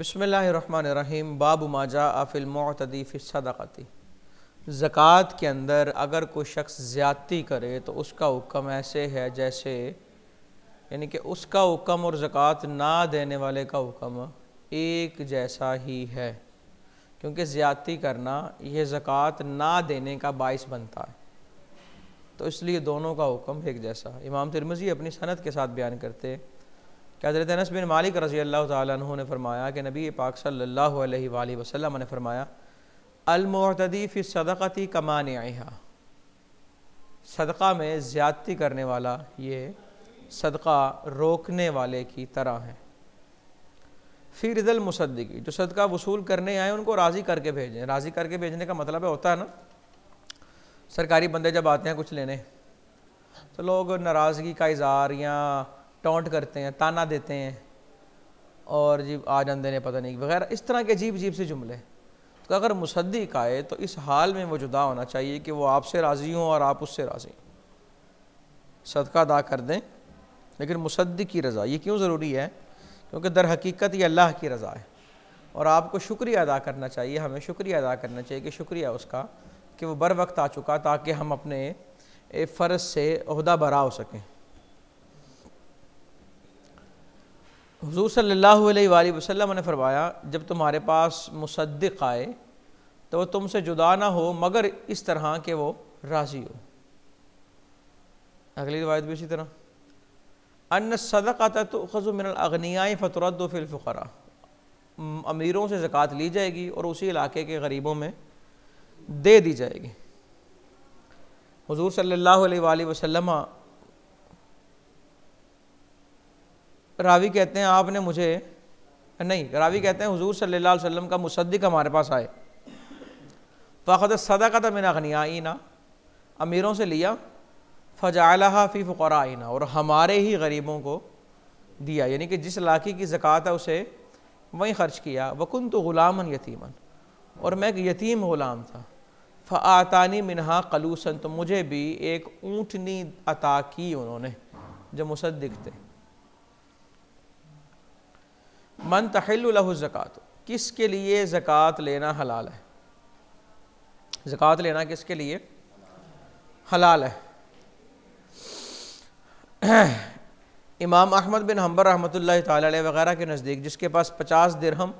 बसमीम बाबू माजा आफिलमतदी सदाकती ज़क़़त के अंदर अगर कोई शख्स ज़्यादती करे तो उसका हुक्म ऐसे है जैसे यानी कि उसका हुक्म और ज़क़़त ना देने वाले का हुक्म एक जैसा ही है क्योंकि ज़्यादती करना यह ज़क़़त ना देने का बायस बनता है तो इसलिए दोनों का हुक्म एक जैसा इमाम तिरमजी अपनी सनत के साथ बयान करते हैं हज़रत अनस बिन मालिक रजी अल्लाह तु ने फरमाया कि नबी पाक सल्ला वसम ने फरमाया अलमतदी फ़ि सदक़ती कमान सदक़ा में ज़्यादती करने वाला ये सदक़ा रोकने वाले की तरह है फिर दल मुसद्दगी जो सदका वसूल करने आए उनको राज़ी करके भेजें राज़ी करके भेजने का मतलब है होता है ना सरकारी बंदे जब आते हैं कुछ लेने तो लोग नाराज़गी का इज़हार या टोंट करते हैं ताना देते हैं और जी आ जाते हैं पता नहीं वगैरह इस तरह के अजीब अजीब से जुमले तो अगर मुसद्दिक आए तो इस हाल में वो जुदा होना चाहिए कि वो आपसे राज़ी हों और आप उससे राज़ी सदका अदा कर दें लेकिन मुसद्दिक की रज़ा ये क्यों ज़रूरी है क्योंकि दर हकीकत ये अल्लाह की रज़ा है और आपको शुक्रिया अदा करना चाहिए हमें शुक्रिया अदा करना चाहिए कि शुक्रिया उसका कि वो बर वक्त आ चुका ताकि हम अपने फ़र्ज़ से अहदा बरा हो सकें हजूर सल्ला वसलम ने फरमाया जब तुम्हारे पास मुसद्दिक आए तो वह तुमसे जुदा ना हो मगर इस तरह के वो राज़ी हो अगली रवायत भी इसी तरह अन सदक आता तो खजू फ़तरत दो फ़तरदफ़िलफ़रा अमीरों से ज़क़़त ली जाएगी और उसी इलाके के गरीबों में दे दी जाएगी हजूर सल्ला वसलमा रावी कहते हैं आपने मुझे नहीं रावी कहते हैं हजूर सल्ला अलैहि का मुसद्दिक हमारे पास आए सदा का सदाकत मिना गनियाईना अमीरों से लिया फ़जाला फ़ी फ़ुकरा आईना और हमारे ही गरीबों को दिया यानी कि जिस इलाके की ज़क़़त है उसे वहीं ख़र्च किया वकुन तो ग़ुलामन यतीमन और मैं एक यतीम ग़ुलाम था फ़ातानी मिनहा कलूसन तो मुझे भी एक ऊँटनी अता की उन्होंने जो मुसद थे मन तहल ज़क़़त के लिए ज़क़़त लेना हलाल है ज़क़़त लेना किस के लिए हलाल है इमाम अहमद बिन हम्बर रहमत वगैरह के नज़दीक जिसके पास पचास दिरहम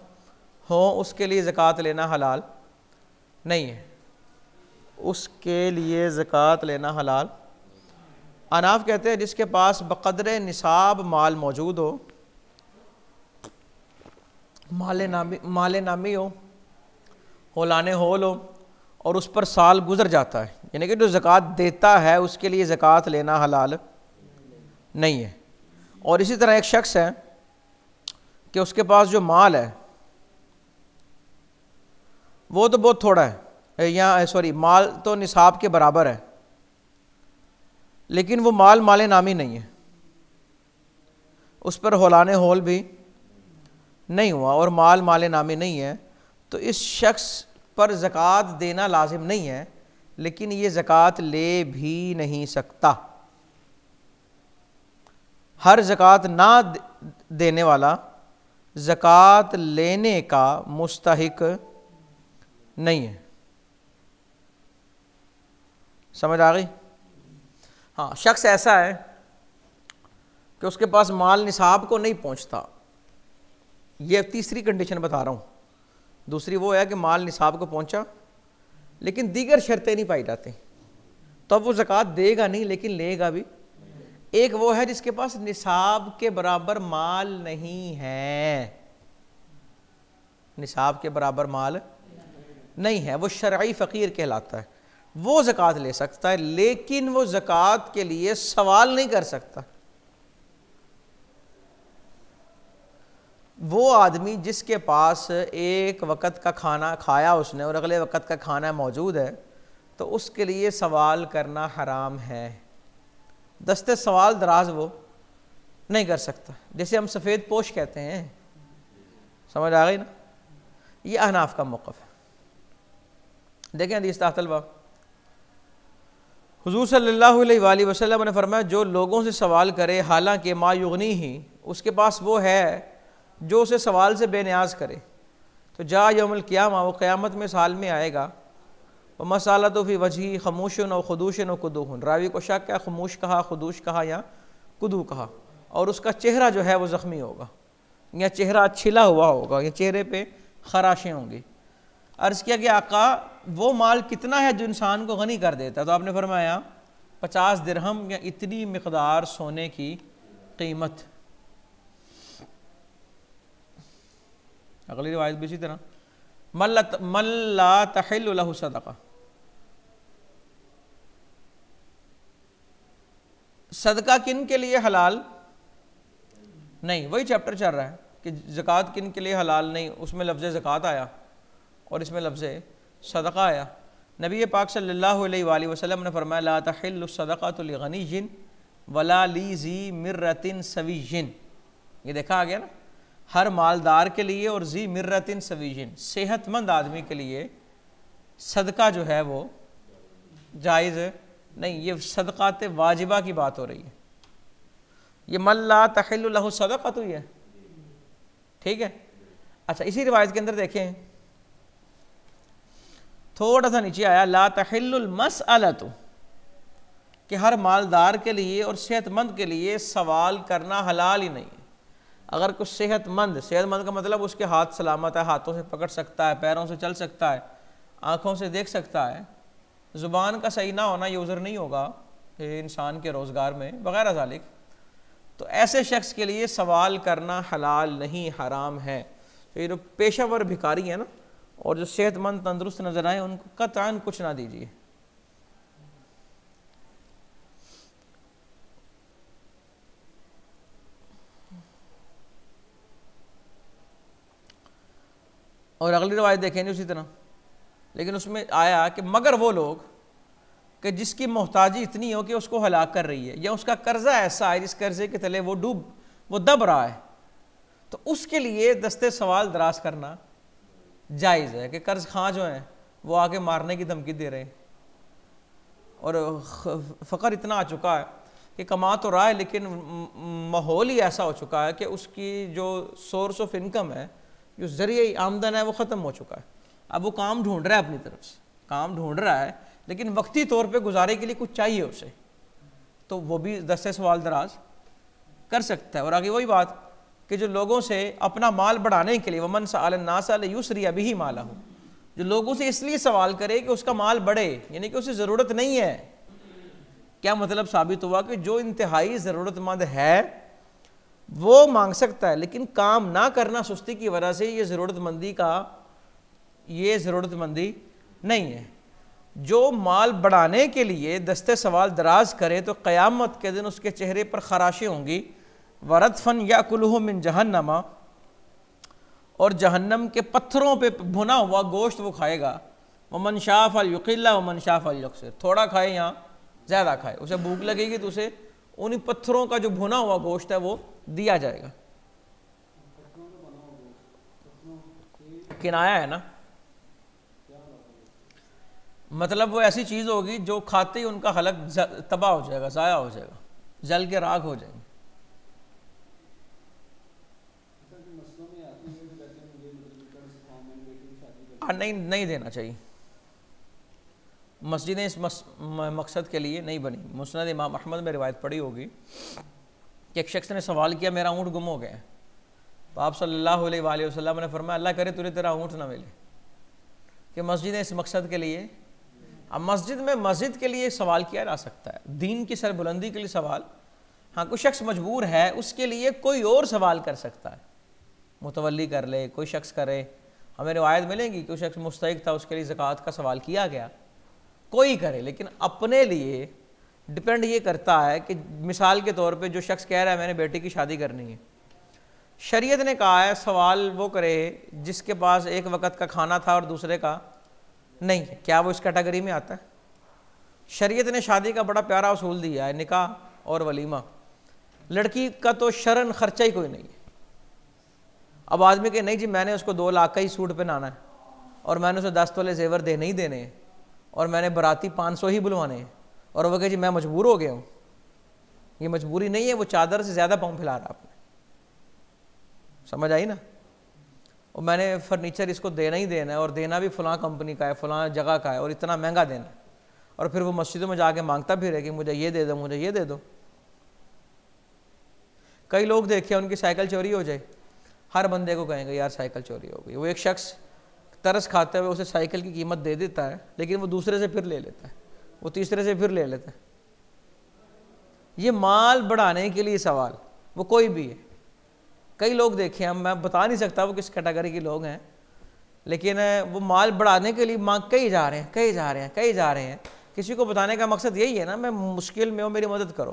हों उसके लिए ज़क़़त लेना हलाल नहीं है उसके लिए ज़क़़त लेना हलाल अनाफ कहते हैं जिसके पास बकदर निसाब माल मौजूद हो माले नामी माले नामी हो होलाने होल हो और उस पर साल गुजर जाता है यानी कि जो ज़क़़त देता है उसके लिए ज़क़़त लेना हलाल नहीं है और इसी तरह एक शख्स है कि उसके पास जो माल है वो तो बहुत थोड़ा है या सॉरी माल तो निसाब के बराबर है लेकिन वो माल माले नामी नहीं है उस पर होलाने होल भी नहीं हुआ और माल माले नामे नहीं है तो इस शख्स पर ज़क़़त देना लाजिम नहीं है लेकिन ये ज़क़़त ले भी नहीं सकता हर ज़क़़त ना देने वाला ज़क़़त लेने का मुस्तक नहीं है समझ आ गई हाँ शख्स ऐसा है कि उसके पास माल निसाब को नहीं पहुंचता ये तीसरी कंडीशन बता रहा हूँ दूसरी वो है कि माल निसाब को पहुँचा लेकिन दीगर शर्तें नहीं पाई जाती तब तो वो ज़क़़त देगा नहीं लेकिन लेगा भी एक वो है जिसके पास निसाब के बराबर माल नहीं है निसाब के बराबर माल नहीं है वो शर्य फ़कीर कहलाता है वो ज़क़़त ले सकता है लेकिन वो ज़क़़त के लिए सवाल नहीं कर सकता वो आदमी जिसके पास एक वक़्त का खाना खाया उसने और अगले वक़्त का खाना मौजूद है तो उसके लिए सवाल करना हराम है दस्ते सवाल दराज वो नहीं कर सकता जैसे हम सफ़ेद पोश कहते हैं समझ आ गई ना ये अहनाफ का मौक़ है देखें हदीस तलबा हजूर सल्ला वसलम ने फरमाया जो लोगों से सवाल करे हालांकि माँ युगनी ही उसके पास वो है जो उसे सवाल से बेनियाज करे तो जा यमल क़्यामा वो क़्यामत में साल में आएगा व मसाला तो फिर वजही खमोशन और खुदोशन और कदूहन रावी को शक क्या खमोश कहा खुदोश कहा या क़ुदू कहा और उसका चेहरा जो है वो ज़ख्मी होगा या चेहरा छिला हुआ होगा या चेहरे पे खराशें होंगी अर्ज़ किया कि आका वो माल कितना है जो इंसान को गनी कर देता है तो आपने फरमाया पचास दिरहम या इतनी मकदार सोने की कीमत अगली रिवायत भी इसी तरह मल्ला मल्ला तहिल सदका सदका किन के लिए हलाल नहीं वही चैप्टर चल रहा है कि ज़क़़त किन के लिए हलाल नहीं उसमें लफ्ज़ ज़क़़त आया और इसमें लफ्ज़ सदका आया नबी पाक सल्लल्लाहु अलैहि वसल्लम ने फरमाया ला तो जिन वला ली जी मिर्रतिन सवी जिन ये देखा आ गया ना हर मालदार के लिए और जी मिर्रतिन सवीजन सेहतमंद आदमी के लिए सदका जो है वो जायज़ नहीं ये सदक़ात वाजिबा की बात हो रही है ये मल्ला तखिल्ल सदक़त हुई है ठीक है अच्छा इसी रिवायत के अंदर देखें थोड़ा सा नीचे आया ला तखिलमस तो कि हर मालदार के लिए और सेहतमंद के लिए सवाल करना हलाल ही नहीं अगर कुछ सेहतमंद सेहतमंद का मतलब उसके हाथ सलामत है हाथों से पकड़ सकता है पैरों से चल सकता है आँखों से देख सकता है ज़ुबान का सही ना होना यूज़र नहीं होगा इंसान के रोज़गार में वगैरह जालिक तो ऐसे शख्स के लिए सवाल करना हलाल नहीं हराम है तो ये जो पेशावर भिकारी है ना और जो सेहतमंद तंदरुस्त नज़र आए उनको कतान कुछ ना दीजिए और अगली रवायत देखेंगे उसी तरह लेकिन उसमें आया कि मगर वो लोग कि जिसकी मोहताजी इतनी हो कि उसको हलाक कर रही है या उसका कर्ज़ा ऐसा है जिस कर्ज़े के तले वो डूब वो दब रहा है तो उसके लिए दस्ते सवाल दराज करना जायज़ है कि कर्ज खां जो हैं वो आके मारने की धमकी दे रहे हैं और फ़कर इतना आ चुका है कि कमा तो रहा है लेकिन माहौल ही ऐसा हो चुका है कि उसकी जो सोर्स ऑफ इनकम है जो ज़रिए आमदन है वो ख़त्म हो चुका है अब वो काम ढूंढ रहा है अपनी तरफ से काम ढूंढ रहा है लेकिन वक्ती तौर पे गुजारे के लिए कुछ चाहिए उसे तो वो भी दस सवाल दराज कर सकता है और आगे वही बात कि जो लोगों से अपना माल बढ़ाने के लिए वमन साल यूसरी अभी ही माला हो जो लोगों से इसलिए सवाल करे कि उसका माल बढ़े यानी कि उसे ज़रूरत नहीं है क्या मतलब साबित हुआ कि जो इंतहाई ज़रूरतमंद है वो मांग सकता है लेकिन काम ना करना सुस्ती की वजह से ये ज़रूरतमंदी का ये ज़रूरतमंदी नहीं है जो माल बढ़ाने के लिए दस्ते सवाल दराज करे तो क़यामत के दिन उसके चेहरे पर खराशें होंगी वरत फ़न या कुल्हु मिन जहन्नमा और जहन्नम के पत्थरों पे भुना हुआ गोश्त वो खाएगा ममन शाफ अल यकील्ला वमन शाफ अल यकसर थोड़ा खाए यहाँ ज़्यादा खाए उसे भूख लगेगी तो उसे उन्हीं पत्थरों का जो भुना हुआ गोश्त है वो दिया जाएगा किनाया है ना मतलब वो ऐसी चीज़ होगी जो खाते ही उनका हलक तबाह हो जाएगा ज़ाया हो जाएगा जल के राग हो जाएंगे नहीं नहीं देना चाहिए मस्जिदें इस मस, मकसद के लिए नहीं बनी मुस्ंद इमाम अहमद में रिवायत पड़ी होगी कि एक शख्स ने सवाल किया मेरा ऊँट गुम हो गया तो आप सल्लल्लाहु अलैहि वसल्लम ने फरमाया अल्लाह करे तुझे तेरा ऊँट ना मिले कि मस्जिद इस मकसद के लिए अब मस्जिद में मस्जिद के लिए सवाल किया जा सकता है दीन की सरबुलंदी के लिए सवाल हाँ कोई शख्स मजबूर है उसके लिए कोई और सवाल कर सकता है मुतवली कर ले कोई शख्स करे हमें रिवायत मिलेंगी कोई शख्स मुस्तक था उसके लिए ज़क़़त का सवाल किया गया कोई करे लेकिन अपने लिए डिपेंड ये करता है कि मिसाल के तौर पे जो शख्स कह रहा है मैंने बेटे की शादी करनी है शरीयत ने कहा है सवाल वो करे जिसके पास एक वक्त का खाना था और दूसरे का नहीं है क्या वो इस कैटेगरी में आता है शरीयत ने शादी का बड़ा प्यारा असूल दिया है निकाह और वलीमा लड़की का तो शरण खर्चा ही कोई नहीं है अब आदमी के नहीं जी मैंने उसको दो लाख का ही सूट पहनाना है और मैंने उसे दस तोले जेवर देने ही देने हैं और मैंने बराती पाँच सौ ही बुलवाने हैं और वो कहे जी मैं मजबूर हो गया हूँ ये मजबूरी नहीं है वो चादर से ज़्यादा पाँव फैला रहा आपने समझ आई ना और मैंने फर्नीचर इसको देना ही देना है और देना भी फलां कंपनी का है फलां जगह का है और इतना महंगा देना है और फिर वो मस्जिदों में जाके मांगता भी है कि मुझे ये दे दो मुझे ये दे दो कई लोग देखे उनकी साइकिल चोरी हो जाए हर बंदे को कहेंगे यार साइकिल चोरी हो गई वो एक शख्स तरस खाते हुए उसे साइकिल की कीमत दे देता है लेकिन वो दूसरे से फिर ले लेता है वो तीसरे से फिर ले लेते हैं ये माल बढ़ाने के लिए सवाल वो कोई भी है कई लोग देखे हैं मैं बता नहीं सकता वो किस कैटेगरी के लोग हैं लेकिन वो माल बढ़ाने के लिए मांग कहीं जा रहे हैं कहीं जा रहे हैं कहीं जा रहे हैं किसी को बताने का मकसद यही है ना मैं मुश्किल में हूँ मेरी मदद करो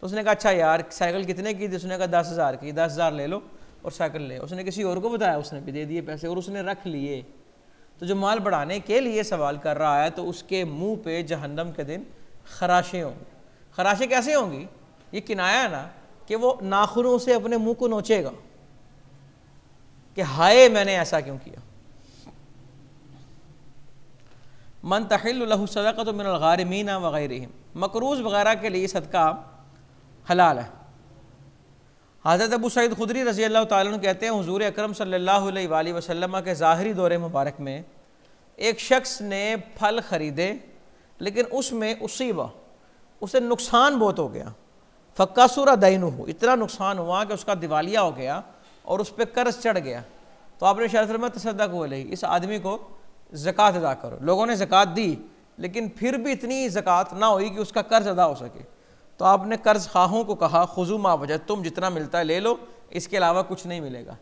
तो उसने कहा अच्छा यार साइकिल कितने की उसने कहा दस हज़ार की दस हज़ार ले लो और साइकिल ले उसने किसी और को बताया उसने भी दे दिए पैसे और उसने रख लिए तो जो माल बढ़ाने के लिए सवाल कर रहा है तो उसके मुंह पे जहन्नम के दिन खराशें होंगी खराशें कैसे होंगी ये किनाया है ना कि वो नाखूनों से अपने मुंह को नोचेगा कि हाय मैंने ऐसा क्यों किया मन तो मिनल मिनगारमीना वगैरह मकरूज़ वगैरह के लिए सदका हलाल है हज़रत अबू सैद खुदरी रज़ी अल्लाह तैन कहते हैं हजूर अक्रम सल्ला वसलम के ज़ाहरी दौरे मुबारक में एक शख्स ने फल ख़रीदे लेकिन उसमें वह उसे नुकसान बहुत हो गया फ़क्कासुरा दैन हो इतना नुकसान हुआ कि उसका दिवालिया हो गया और उस पर कर्ज चढ़ गया तो आपने में तसदक हो ली इस आदमी को ज़क़़त अदा करो लोगों ने ज़क़़त दी लेकिन फिर भी इतनी ज़क़़त ना हुई कि उसका कर्ज अदा हो सके तो आपने कर्ज खाहों को कहा खजू मा वजह तुम जितना मिलता है ले लो इसके अलावा कुछ नहीं मिलेगा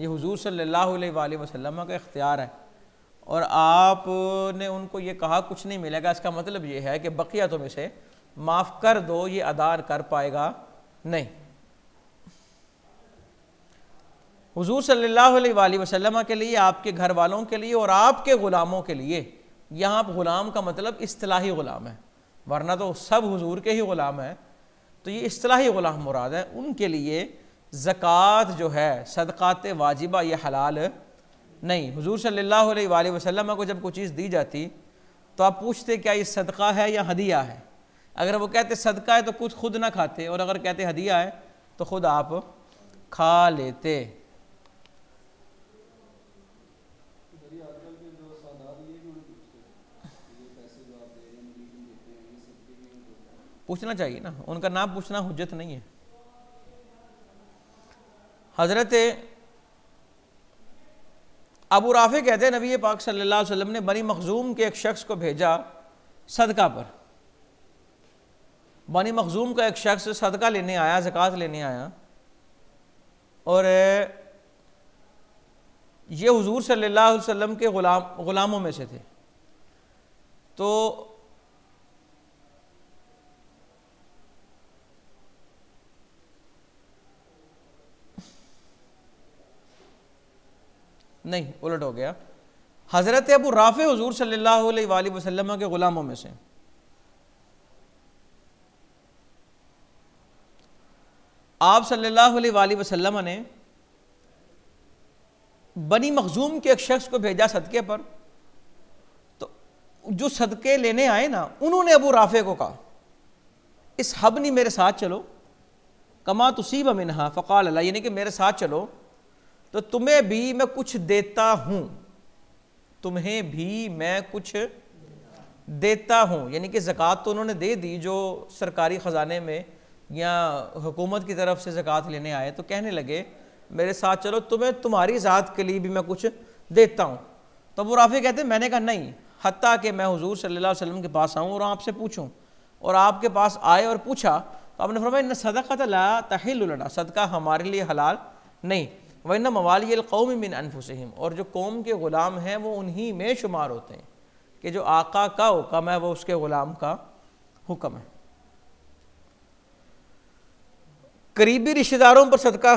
ये हुजूर सल्लल्लाहु अलैहि वसल्लम का इख्तियार है और आपने उनको ये कहा कुछ नहीं मिलेगा इसका मतलब ये है कि बकिया तुम इसे माफ़ कर दो ये अदार कर पाएगा नहीं हुजूर सल्लल्लाहु अलैहि वसल्लम के लिए आपके घर वालों के लिए और आपके ग़ुलामों के लिए यहाँ गुलाम का मतलब इस्तलाही ग़ुलाम है वरना तो सब हुजूर के ही ग़ुलाम हैं तो ये असलाही ग़ुलाम मुराद है उनके लिए ज़क़़त जो है सदक़ात वाजिबा ये हलाल नहीं हुजूर सल्लल्लाहु अलैहि वसल्लम को जब कोई चीज़ दी जाती तो आप पूछते क्या ये सदका है या हदिया है अगर वो कहते सदका है तो कुछ खुद ना खाते और अगर कहते हदिया है तो खुद आप खा लेते पूछना चाहिए ना उनका नाम पूछना हजत नहीं है हज़रत अबू राफ़े कहते हैं नबी पाक सल्लल्लाहु अलैहि वसल्लम ने बनी मखजूम के एक शख्स को भेजा सदका पर बनी मखजूम का एक शख्स सदका लेने आया जक़ात लेने आया और ये हुजूर सल्लल्लाहु अलैहि वसल्लम के ग़ुलाम ग़ुलामों में से थे तो नहीं उलट हो गया हज़रत अबू राफ़े हजूर सल्ला वसलम के ग़ुलामों में से आप सल्लल्लाहु अलैहि वसल्लम ने बनी मखजूम के एक शख्स को भेजा सदक़े पर तो जो सदक़े लेने आए ना उन्होंने अबू राफ़े को कहा इस हबनी मेरे साथ चलो कमा तुसीब मिनहा फ़काल अल्लाह यानी कि मेरे साथ चलो तो तुम्हें भी मैं कुछ देता हूं तुम्हें भी मैं कुछ देता हूं यानी कि जक़ात तो उन्होंने दे दी जो सरकारी ख़जाने में या हुकूमत की तरफ से ज़क़ात लेने आए तो कहने लगे मेरे साथ चलो तुम्हें तुम्हारी ज़ात के लिए भी मैं कुछ देता हूँ तो वो राफ़ी कहते हैं मैंने कहा नहीं हती कि मैं हजूर सल्ला वसलम के पास आऊँ और आपसे पूछूँ और आपके पास आए और पूछा तो आपने फरमाया तो ला तहिलना सदका हमारे लिए हलाल नहीं वरना मवाली कौम बिन अनफुसम और जो कौम के ग़ुलाम हैं वो उन्हीं में शुमार होते हैं कि जो आका का हुक्म है वो उसके ग़ुलाम का हुक्म है करीबी रिश्तेदारों पर सदका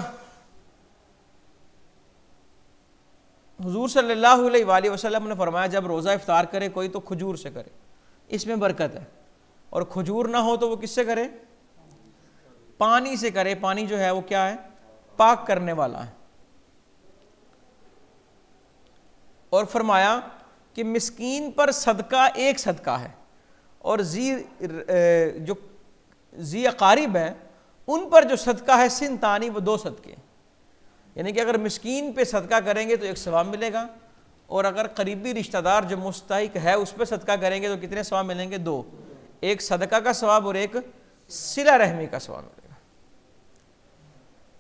हजूर सल्लल्लाहु अलैहि वसल्लम ने फरमाया जब रोज़ा इफ्तार करे कोई तो खजूर से करे इसमें बरकत है और खजूर ना हो तो वो किससे करे पानी से करे पानी जो है वो क्या है पाक करने वाला है और फरमाया कि मिसकीन पर सदका एक सदका है और जी जो जी अकारीब हैं उन पर जो सदका है सिंतानी वो दो सदके यानी कि अगर मिसकीन पे सदका करेंगे तो एक सवाब मिलेगा और अगर करीबी रिश्तेदार जो मुस्तक है उस पर सदका करेंगे तो कितने सवाब मिलेंगे दो एक सदका का सवाब और एक सिला रहमी का सवाब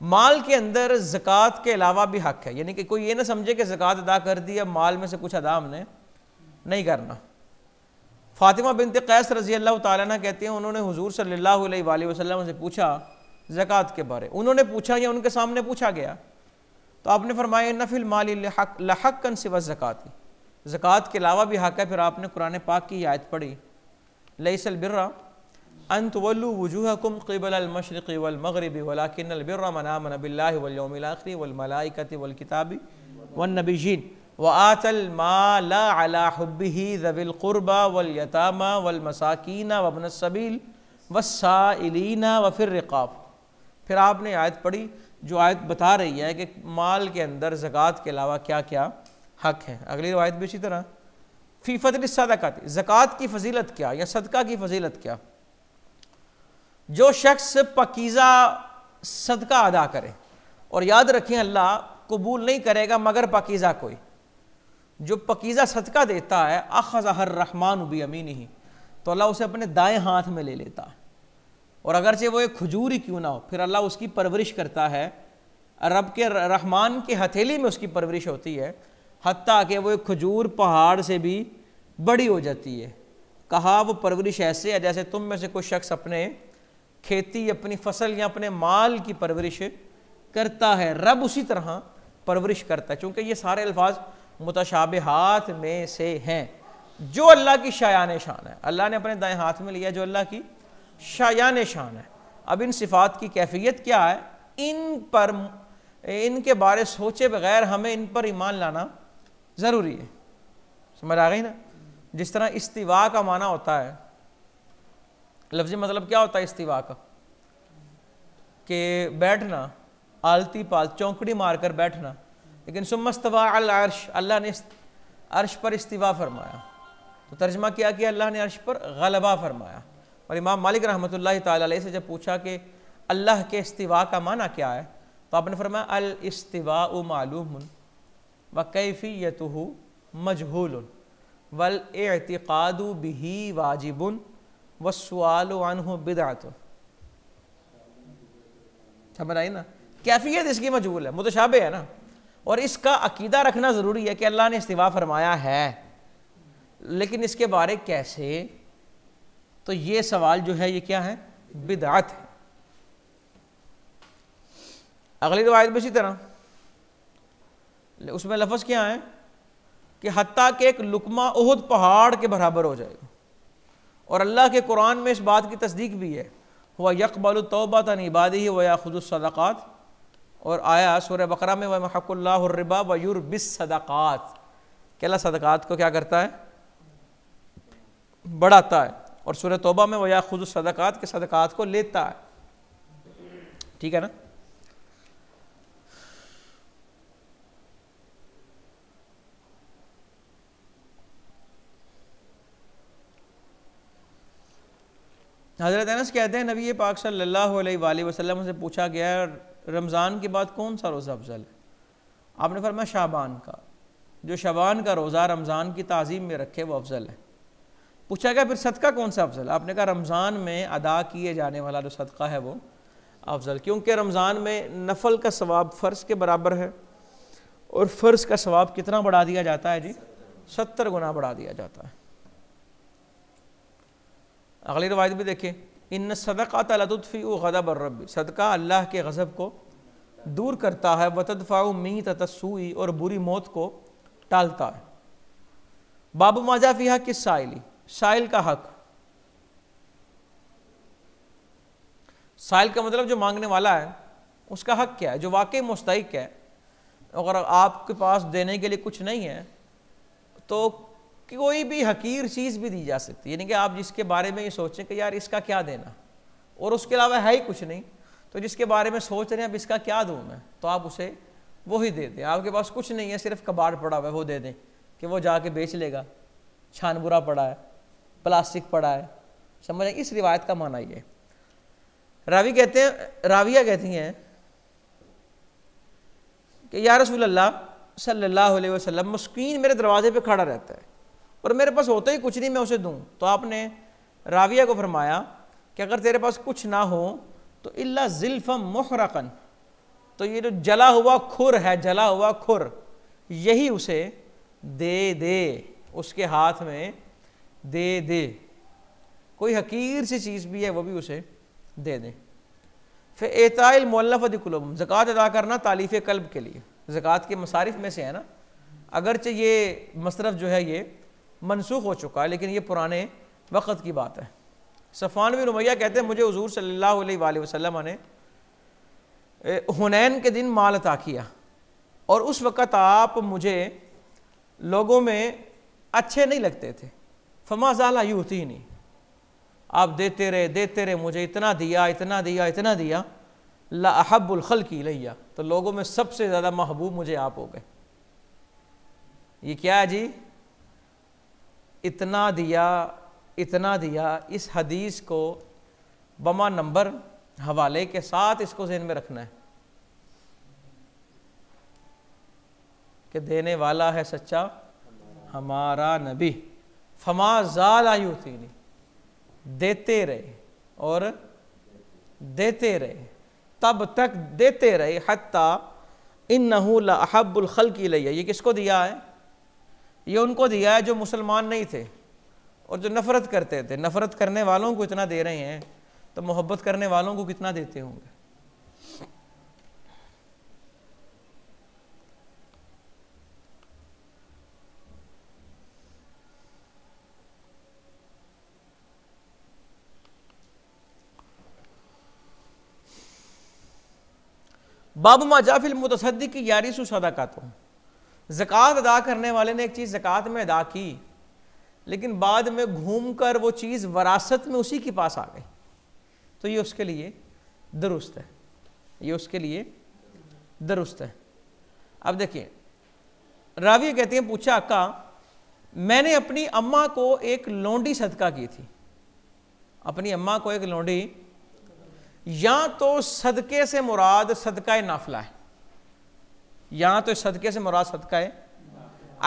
माल के अंदर ज़क़ात के अलावा भी हक है यानी कि कोई ये ना समझे कि ज़क़़त अदा कर दी अब माल में से कुछ अदा हमने नहीं करना फातिमा बिन कैस रज़ी अल्लाह तहती कहती हैं उन्होंने हजूर सल्ला वसलम से पूछा ज़क़़त के बारे उन्होंने पूछा या उनके सामने पूछा गया तो आपने फरमाया नफिल माली लहक लहक कन सिवा ज़क़़ती ज़क़़त के अलावा भी हक है फिर आपने कुरान पाक की आयत पढ़ी लईसल बिर्रा البر من क़िबल بالله واليوم वलाकिन अलबरमनामन والكتاب والنبيين वलकिताबी المال على حبه ذوي القربى واليتامى والمساكين وابن السبيل والسائلين फिर الرقاب फिर आपने आयत पढ़ी जो आयत बता रही है कि माल के अंदर ज़क़़त के अलावा क्या क्या हक हैं अगली रवायत भी इसी तरह फ़ीफत फतल सदाकत की फ़जीलत क्या या सदका की फ़जीलत क्या जो शख्स पकीज़ा सदका अदा करे और याद रखें अल्लाह कबूल नहीं करेगा मगर पकीज़ा कोई जो पकीज़ा सदका देता है अखज़हर रहमान उबी अमीन ही तो अल्लाह उसे अपने दाएं हाथ में ले लेता है और अगरचे वो एक खजूर ही क्यों ना हो फिर अल्लाह उसकी परवरिश करता है रब के रहमान के हथेली में उसकी परवरिश होती है हती कि वो एक खजूर पहाड़ से भी बड़ी हो जाती है कहा वो परवरिश ऐसे है जैसे तुम में से कोई शख्स अपने खेती अपनी फसल या अपने माल की परवरिश करता है रब उसी तरह परवरिश करता है चूँकि ये सारे अल्फाज हाथ में से हैं जो अल्लाह की शायान शान है अल्लाह ने अपने दाएं हाथ में लिया जो अल्लाह की शायान शान है अब इन सिफात की कैफियत क्या है इन पर इनके बारे सोचे बगैर हमें इन पर ईमान लाना ज़रूरी है समझ आ गई ना जिस तरह इस्तीवा का माना होता है लफ्जी मतलब क्या होता है इस्तीवा का कि बैठना आलती पाल चौंकड़ी मारकर बैठना लेकिन सुमस्तवा अल अर्श अल्लाह ने अर्श पर इस्तीवा फरमाया तो तर्जमा किया किया अल्लाह ने अर्श पर गलबा फरमाया और इमाम मालिक रहमत ला से जब पूछा कि अल्लाह के इस्तीवा का माना क्या है तो आपने फरमाया अल इस्तीवा मालूम व कैफ़ीत मजहूल वल एतिकादु बिही वाजिबुन वसुआल बिदात समझ आई ना कैफियत इसकी मजबूल है मुतशाबे है ना और इसका अकीदा रखना ज़रूरी है कि अल्लाह ने इस्तीफा फरमाया है लेकिन इसके बारे कैसे तो ये सवाल जो है ये क्या है बिदात है अगली रवायत भी इसी तरह उसमें लफ्ज़ क्या है कि हती के एक लुकमा उहद पहाड़ के बराबर हो जाएगा और अल्लाह के कुरान में इस बात की तस्दीक भी है हुआ यकबल तोबा तन इबादी वया खुदसदाक़ात और आया सूर्य बकरा में व महकुल्लाबा बिस सदाक़ात के सदक़ात को क्या करता है बढ़ाता है और सूर्य तोबा में वया खुद सदक़ात के सदक़ात को लेता है ठीक है ना हज़रत अनस कहते हैं नबी पाक सल्लल्लाहु अलैहि वसल्लम से पूछा गया रमज़ान के बाद कौन सा रोज़ा अफजल है आपने फरमाया शाबान का जो शाबान का रोज़ा रमज़ान की तज़ीम में रखे वो अफजल है पूछा गया फिर सदका कौन सा अफजल आपने कहा रमज़ान में अदा किए जाने वाला जो सदका है वो अफजल क्योंकि रमज़ान में नफल का सवाब फ़र्ज़ के बराबर है और फ़र्ज़ का सवाब कितना बढ़ा दिया जाता है जी सत्तर गुना बढ़ा दिया जाता है अगली रवायत भी देखें इन सदक़ा तलतफ़ी गदब रब सदका अल्लाह के गज़ब को दूर करता है वतदफ़ाऊ मी ततसूई और बुरी मौत को टालता है बाबू माजा फ़िया किस साइली साइल का हक साइल का मतलब जो मांगने वाला है उसका हक क्या है जो वाकई मुस्तक है अगर आपके पास देने के लिए कुछ नहीं है तो कोई भी हकीर चीज़ भी दी जा सकती है यानी कि आप जिसके बारे में ये सोचें कि यार इसका क्या देना और उसके अलावा है ही कुछ नहीं तो जिसके बारे में सोच रहे हैं अब इसका क्या दूँ मैं तो आप उसे वो ही दे दें आपके पास कुछ नहीं है सिर्फ कबाड़ पड़ा हुआ है वो दे दें कि वो जाके बेच लेगा छानबुरा पड़ा है प्लास्टिक पड़ा है समझ इस रिवायत का माना ये रावी कहते हैं राविया कहती हैं कि यार रसूल अल्लाह सल्लल्लाहु अलैहि वसल्लम मस्किन मेरे दरवाजे पे खड़ा रहता है और मेरे पास होता ही कुछ नहीं मैं उसे दूँ तो आपने राविया को फरमाया कि अगर तेरे पास कुछ ना हो तो इल्ला ज़िल्फ़ मुखरकन तो ये जो जला हुआ खुर है जला हुआ खुर यही उसे दे दे उसके हाथ में दे दे कोई हकीर सी चीज़ भी है वो भी उसे दे दें फिर एताइल मोल्लफ़ी कुलम ज़क़़त अदा करना तालीफ़ कल्ब के लिए ज़क़़त के मसारिफ में से है ना अगरचे ये मसरफ़ जो है ये मनसूख हो चुका है लेकिन ये पुराने वक़्त की बात है सफ़ान बिन उमैया कहते हैं मुझे हजूर सल्ला वसलम ने हुनैन के दिन माल अता किया और उस वक़्त आप मुझे लोगों में अच्छे नहीं लगते थे फमा जला यू होती नहीं आप देते रहे देते रहे मुझे इतना दिया इतना दिया इतना दिया लाहबुलखल की लैया तो लोगों में सबसे ज़्यादा महबूब मुझे आप हो गए ये क्या है जी इतना दिया इतना दिया इस हदीस को बमा नंबर हवाले के साथ इसको जहन में रखना है कि देने वाला है सच्चा हमारा नबी फमा तीनी देते रहे और देते रहे तब तक देते रहे हती इन नहूल अहबुल खल की लैया ये किसको दिया है ये उनको दिया है जो मुसलमान नहीं थे और जो नफ़रत करते थे नफ़रत करने वालों को इतना दे रहे हैं तो मोहब्बत करने वालों को कितना देते होंगे बाबू माजाफिल मुतसदी की यारिसु सदाकातों ज़क़़त अदा करने वाले ने एक चीज़ ज़क़ात में अदा की लेकिन बाद में घूम कर वो चीज़ वरासत में उसी के पास आ गई तो ये उसके लिए दुरुस्त है ये उसके लिए दुरुस्त है अब देखिए रावी कहते हैं पूछा अक्का मैंने अपनी अम्मा को एक लौंडी सदका की थी अपनी अम्मा को एक लोंडी या तो सदके से मुराद सदका नाफला है यहाँ तो सदक़े से मुराद सदका है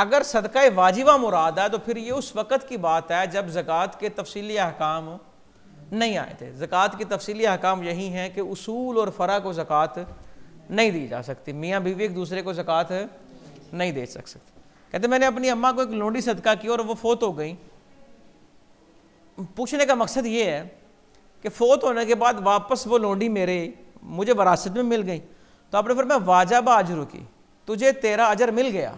अगर सदका वाजिबा मुराद है तो फिर ये उस वक़्त की बात है जब ज़क़़त के तफसली अहकाम नहीं आए थे ज़क़़त के तफसली अहकाम यही हैं कि उसूल और फ़रा को ज़क़़त नहीं दी जा सकती मियाँ बीवी एक दूसरे को ज़क़़त नहीं दे सक सकती कहते मैंने अपनी अम्मा को एक लोंडी सदका की और वो फोत हो गई पूछने का मकसद ये है कि फ़ोत होने के बाद वापस वो लोंडी मेरे मुझे वरासत में मिल गई तो आपने फिर मैं वाजबा अजरू की तुझे तेरा अजर मिल गया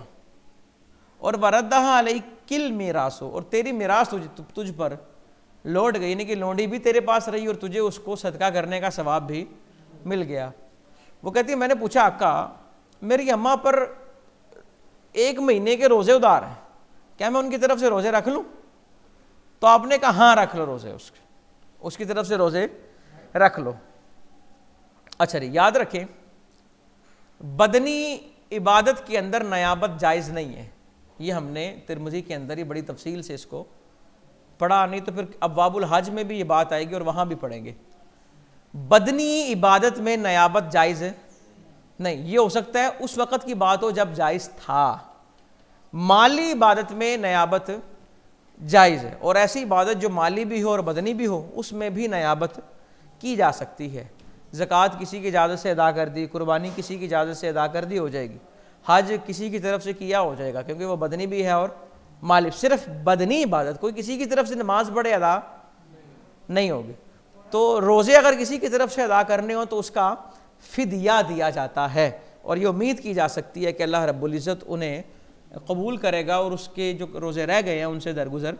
और वरदा अलई किल हो और तेरी मिरास तुझ तुझ पर लौट गई यानी कि लौंडी भी तेरे पास रही और तुझे उसको सदका करने का सवाब भी मिल गया वो कहती है मैंने पूछा अक्का मेरी अम्मा पर एक महीने के रोज़े उदार हैं क्या मैं उनकी तरफ से रोज़े रख लूँ तो आपने कहा हाँ रख लो रोज़े उसके उसकी तरफ से रोज़े रख लो अच्छा जी याद रखें बदनी इबादत के अंदर नयाबत जायज़ नहीं है ये हमने तिरमुजी के अंदर ही बड़ी तफसील से इसको पढ़ा नहीं तो फिर अब बाबुल हज में भी ये बात आएगी और वहाँ भी पढ़ेंगे बदनी इबादत में नयाबत जायज़ नहीं ये हो सकता है उस वक़्त की बात हो जब जायज़ था माली इबादत में नयाबत जायज़ है और ऐसी इबादत जो माली भी हो और बदनी भी हो उसमें भी नयाबत की जा सकती है ज़क़़त किसी की इजाज़त से अदा कर दी कुर्बानी किसी की इजाज़त से अदा कर दी हो जाएगी हज किसी की तरफ से किया हो जाएगा क्योंकि वह बदनी भी है और मालिक सिर्फ बदनी इबादत कोई किसी की तरफ से नमाज पढ़े अदा नहीं होगी तो रोज़े अगर किसी की तरफ से अदा करने हो तो उसका फिदिया दिया जाता है और ये उम्मीद की जा सकती है कि अल्लाह रब्ज़त उन्हें कबूल करेगा और उसके जो रोज़े रह गए हैं उनसे दरगुजर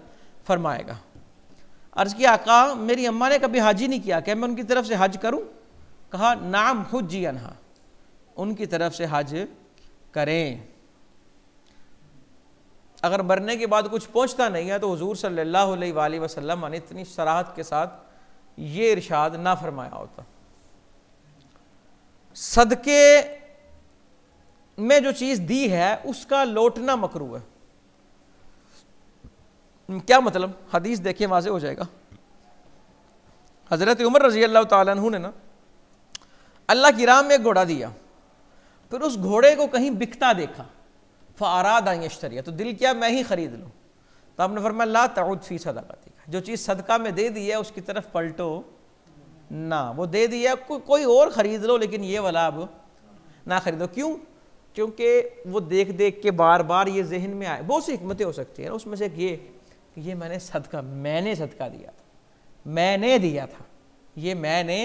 फरमाएगा अर्ज़ किया आका मेरी अम्मा ने कभी हज ही नहीं किया क्या मैं उनकी तरफ से हज करूँ कहा नाम हुजी अनहा उनकी तरफ से हज करें अगर मरने के बाद कुछ पहुंचता नहीं है तो हजूर सल्ला वसलम ने इतनी सराहत के साथ ये इरशाद ना फरमाया होता सदके में जो चीज़ दी है उसका लौटना मकरू है क्या मतलब हदीस देखिए वाजे हो जाएगा हज़रत उमर रजी अल्लाह तु ने ना अल्लाह की राम में एक घोड़ा दिया फिर उस घोड़े को कहीं बिकता देखा फ़ाराद आइंगशरिया तो दिल किया मैं ही ख़रीद लूँ तो आपने फरमा ला तऊद फ़ी देखा जो चीज़ सदका में दे दी है उसकी तरफ पलटो ना वो दे दिया को, कोई और ख़रीद लो लेकिन ये वाला अब ना ख़रीदो क्यों क्योंकि वो देख देख के बार बार ये जहन में आए बहुत सी हमतें हो सकती हैं उसमें से ये कि ये मैंने सदका मैंने सदका दिया था मैंने दिया था ये मैंने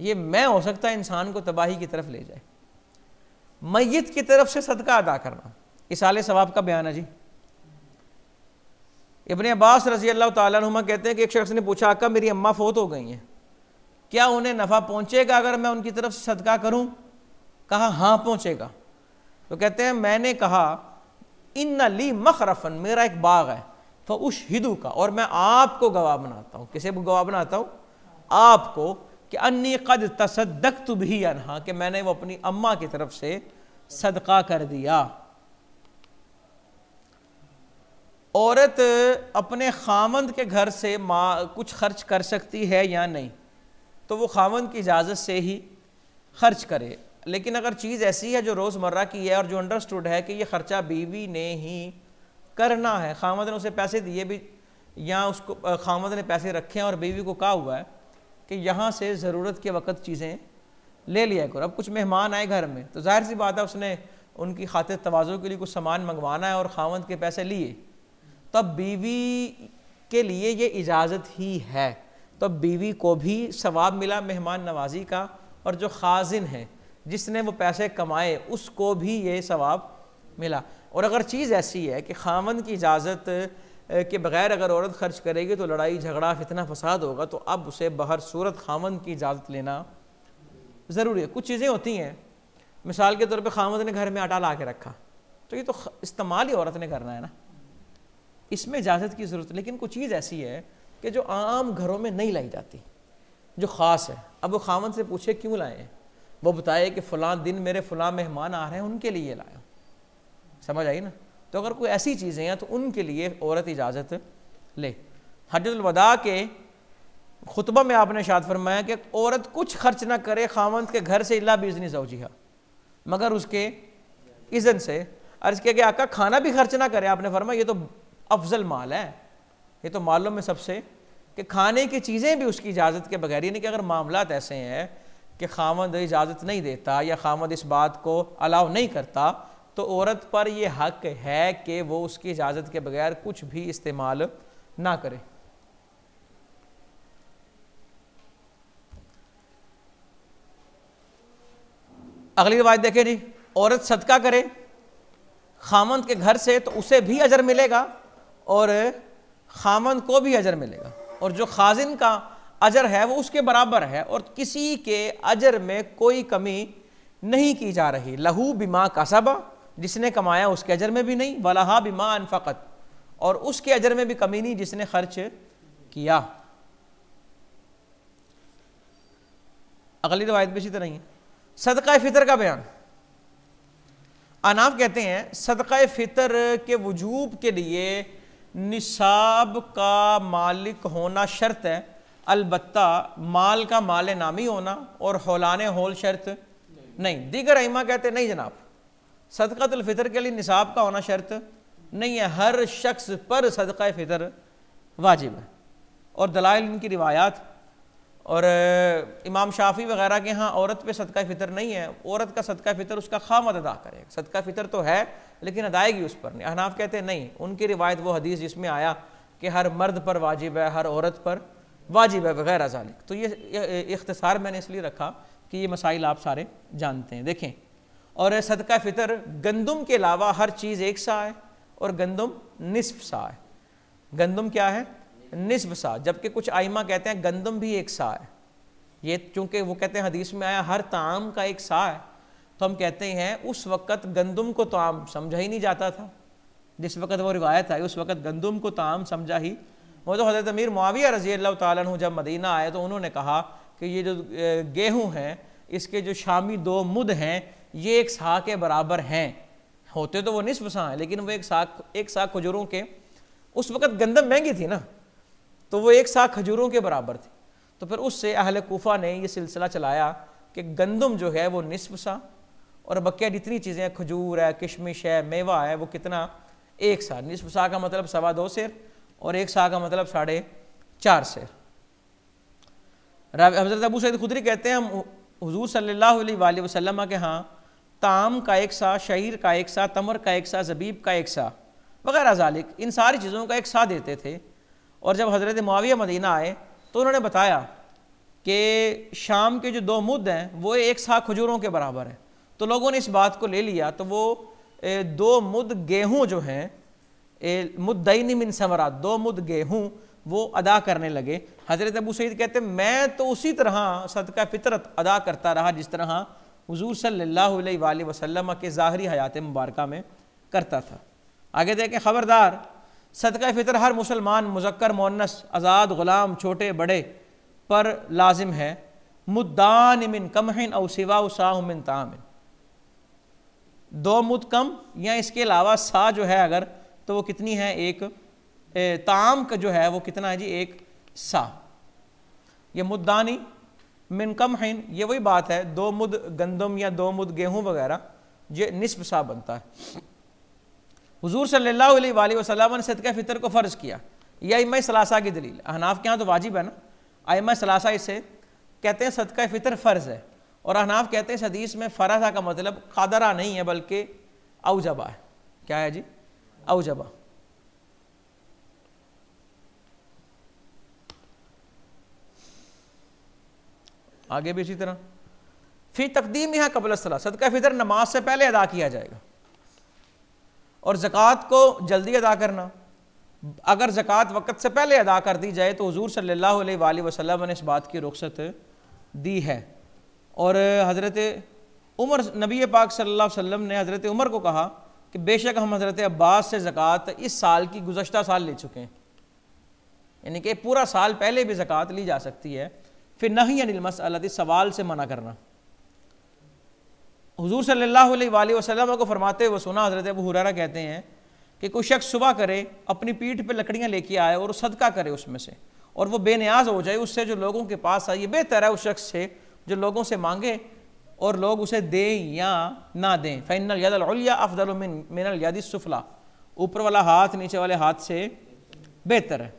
ये मैं हो सकता है इंसान को तबाही की तरफ ले जाए मैत की तरफ से सदका अदा करना आले सवाब का बयान है जी इबन अब्बास रजी अल्लाह तुम कहते हैं कि एक शख्स ने पूछा आका मेरी अम्मा फोत हो गई हैं क्या उन्हें नफ़ा पहुँचेगा अगर मैं उनकी तरफ से सदका करूँ कहा हाँ पहुँचेगा तो कहते हैं मैंने कहा इन ली मखरफन मेरा एक बाग है तो उस हिदू का और मैं आपको गवाह बनाता हूँ किसे गवाह बनाता हूँ आपको कि अन्नी कद तसदक तु भी अनहा कि मैंने वो अपनी अम्मा की तरफ से सदका कर दिया औरत अपने खामंद के घर से माँ कुछ खर्च कर सकती है या नहीं तो वो खामंद की इजाज़त से ही खर्च करे लेकिन अगर चीज़ ऐसी है जो रोज़मर्रा की है और जो अंडरस्टूड है कि ये ख़र्चा बीवी ने ही करना है खामद ने उसे पैसे दिए भी या उसको खामद ने पैसे रखे हैं और बीवी को कहा हुआ है कि यहाँ से ज़रूरत के वक़्त चीज़ें ले लिया करो अब कुछ मेहमान आए घर में तो जाहिर सी बात है उसने उनकी खातिर तोज़ों के लिए कुछ सामान मंगवाना है और खावंद के पैसे लिए तब तो बीवी के लिए ये इजाज़त ही है तो बीवी को भी सवाब मिला मेहमान नवाजी का और जो खाजिन है जिसने वो पैसे कमाए उसको भी ये सवाब मिला और अगर चीज़ ऐसी है कि खावंद की इजाज़त के बग़ैर अगर औरत खर्च करेगी तो लड़ाई झगड़ा फितना फसाद होगा तो अब उसे बाहर सूरत खामन की इजाज़त लेना ज़रूरी है कुछ चीज़ें होती हैं मिसाल के तौर पे खामद ने घर में आटा ला के रखा तो ये तो इस्तेमाल ही औरत ने करना है ना इसमें इजाज़त की ज़रूरत लेकिन कुछ चीज़ ऐसी है कि जो आम घरों में नहीं लाई जाती जो ख़ास है अब वो खामन से पूछे क्यों लाए वो बताए कि फ़लाँ दिन मेरे फ़लाँ मेहमान आ रहे हैं उनके लिए लाए समझ आई ना तो अगर कोई ऐसी चीज़ें हैं तो उनके लिए औरत इजाज़त ले हजरतवदा के खुतबा में आपने शाद फरमाया कि औरत कुछ खर्च ना करे खामंद के घर से इला बिजनी सौजिया मगर उसके इज़न से अर्ज़ किया कि आका खाना भी खर्च ना करे आपने फरमाया ये तो अफजल माल है ये तो मालों में सबसे कि खाने की चीज़ें भी उसकी इजाज़त के बगैर यानी कि अगर मामला ऐसे हैं कि खामद इजाज़त नहीं देता या खामद इस बात को अलाउ नहीं करता तो औरत पर यह हक है कि वो उसकी इजाज़त के बगैर कुछ भी इस्तेमाल ना करे अगली रिवायत देखें जी औरत सदका करे खामंद के घर से तो उसे भी अजर मिलेगा और खामंद को भी अजर मिलेगा और जो खाजिन का अजर है वो उसके बराबर है और किसी के अजर में कोई कमी नहीं की जा रही लहू बिमा का सबा जिसने कमाया उसके अजर में भी नहीं वलाहा बिमा अनफ़त और उसके अजर में भी कमी नहीं जिसने खर्च किया अगली रवायत भी इसी तरह ही है सदक़ा फ़ितर का बयान अनाफ कहते हैं सदक़ा फ़ितर के वजूब के लिए निसाब का मालिक होना शर्त है अलबत् माल का माल नामी होना और हौलान होल शर्त नहीं दीगर अहिमा कहते नहीं जनाब सदक़तलफ़ितर के लिए निसाब का होना शर्त नहीं है हर शख्स पर सदक़ फ़ितर वाजिब है और दलाइल इनकी रिवायात और इमाम शाफी वगैरह के यहाँ औरत पे सदका फ़ितर नहीं है औरत का सदका फ़ितर उसका खामत अदा करेगा सदका फ़ितर तो है लेकिन अदायगी उस पर नहीं अहनाफ कहते नहीं उनकी रिवायत वो हदीस जिसमें आया कि हर मर्द पर वाजिब है हर औरत पर वाजिब है वगैरह जालिक तो ये इख्तसार मैंने इसलिए रखा कि ये मसाइल आप सारे जानते हैं देखें और सदका फितर गंदम के अलावा हर चीज़ एक सा है और गंदम निसफ सा है गंदम क्या है निसफ सा जबकि कुछ आइमा कहते हैं गंदम भी एक सा है ये चूंकि वो कहते हैं हदीस में आया हर ताम का एक सा है तो हम कहते हैं उस वक़्त गंदम को ताम समझा ही नहीं जाता था जिस वक़्त वो रिवायत आई उस वक़्त गंदम को ताम समझा ही वो तो हज़रत अमीर माविया रजी अल्लाह तु जब मदीना आए तो उन्होंने कहा कि ये जो गेहूँ हैं इसके जो शामी दो मुद हैं ये एक सा के बराबर हैं होते तो वो निसफ सा हैं लेकिन वो एक साख एक सा खजूरों के उस वक्त गंदम महंगी थी ना तो वो एक सा खजूरों के बराबर थी तो फिर उससे अहल कोफा ने ये सिलसिला चलाया कि गंदम जो है वो निसफ सा और बकिया जितनी चीज़ें खजूर है किशमिश है मेवा है वो कितना एक सा निसफ सा का मतलब सवा दो शेर और एक सा का मतलब साढ़े चार शेर हजरत अबू सैद खुदरी कहते हैं हम हजूर सल्ला वसलम के हाँ ताम का एक सा शहीर का एक सा तमर का एक सा जबीब का एक सा वगैरह जालिक इन सारी चीज़ों का एक सा देते थे और जब हज़रत माविया मदीना आए तो उन्होंने बताया कि शाम के जो दो मुद हैं वो एक सा खजूरों के बराबर हैं तो लोगों ने इस बात को ले लिया तो वो ए, दो मुद गेहूँ जो हैं मुद्दईनी मिन समरा दो मुद गेहूँ वो अदा करने लगे हज़रत अबू सईद कहते मैं तो उसी तरह सदका फितरत अदा करता रहा जिस तरह हुजूर सल्लल्लाहु अलैहि वसल्लम के ज़ाहरी हयात मुबारक में करता था आगे देखें ख़बरदार सदका फितर हर मुसलमान मुजक्कर मोनस आज़ाद ग़ुलाम छोटे बड़े पर लाजिम है मुद्दान मिन कमहिन और सिवा साह मिन तामिन दो मुद कम या इसके अलावा सा जो है अगर तो वो कितनी है एक ताम का जो है वो कितना है जी एक सा ये मुद्दानी मिनकम हिन ये वही बात है दो मुद गंदम या दो मुद गेहूँ वगैरह ये निसफ सा बनता है हजूर सल्ला वसलम ने सदक फितर को फ़र्ज़ किया ये अम सलासा की दलील अहनाफ के यहाँ तो वाजिब है ना अम सलासा इसे कहते हैं सदका फितर फ़र्ज़ है और अहनाफ कहते हैं सदीस में फ़राजा का मतलब कादरा नहीं है बल्कि अवजबा है क्या है जी अवजबा आगे भी इसी तरह फिर तकदीम यहाँ कबल सलाह सदका फितर नमाज से पहले अदा किया जाएगा और ज़क़़त को जल्दी अदा करना अगर ज़क़़त वक़्त से पहले अदा कर दी जाए तो हजूर सल्ला वसलम ने इस बात की रुख्सत दी है और हज़रत उमर नबी पाक सल्ला वसम ने हज़रत उमर को कहा कि बेशक हम हज़रत अब्बास से ज़क़़त इस साल की गुजशत साल ले चुके हैं यानी कि पूरा साल पहले भी ज़क़़त ली जा सकती है फिर नहीं अनिल मसलत सवाल से मना करना हजूर सल वसलम को फरमाते हुए सुना हजरत अबू हुरारा कहते हैं कि कोई शख्स सुबह करे अपनी पीठ पे लकड़ियाँ लेके आए और सदका करे उसमें से और वो बेनियाज हो जाए उससे जो लोगों के पास आए ये बेहतर है उस शख्स से जो लोगों से मांगे और लोग उसे दें या ना दें फ़ैनल यदलिया अफदल मिनल यादि सुफला ऊपर वाला हाथ नीचे वाले हाथ से बेहतर है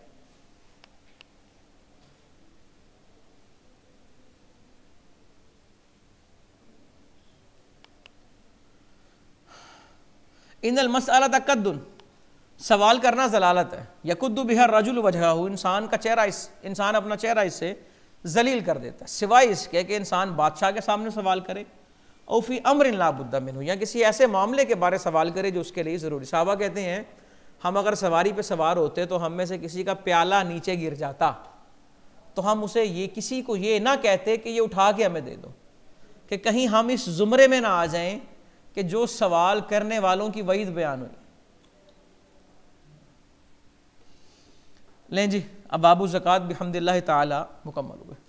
इन अलमसला तकदन सवाल करना जलालत है यकुद्दू बिहार रजुल वजह इंसान का चेहरा इस इंसान अपना चेहरा इससे जलील कर देता है सिवाय इसके कि इंसान बादशाह के सामने सवाल करे और फिर अमर लाबुद्दा मिन या किसी ऐसे मामले के बारे सवाल करे जो उसके लिए ज़रूरी साहबा कहते हैं हम अगर सवारी पे सवार होते तो हम में से किसी का प्याला नीचे गिर जाता तो हम उसे ये किसी को ये ना कहते कि ये उठा के हमें दे दो कि कहीं हम इस ज़ुमरे में ना आ जाएं कि जो सवाल करने वालों की वही बयान हुई लें जी अब बाबू जक़ात भी हमदिल्ला ताला मुकम्मल हुए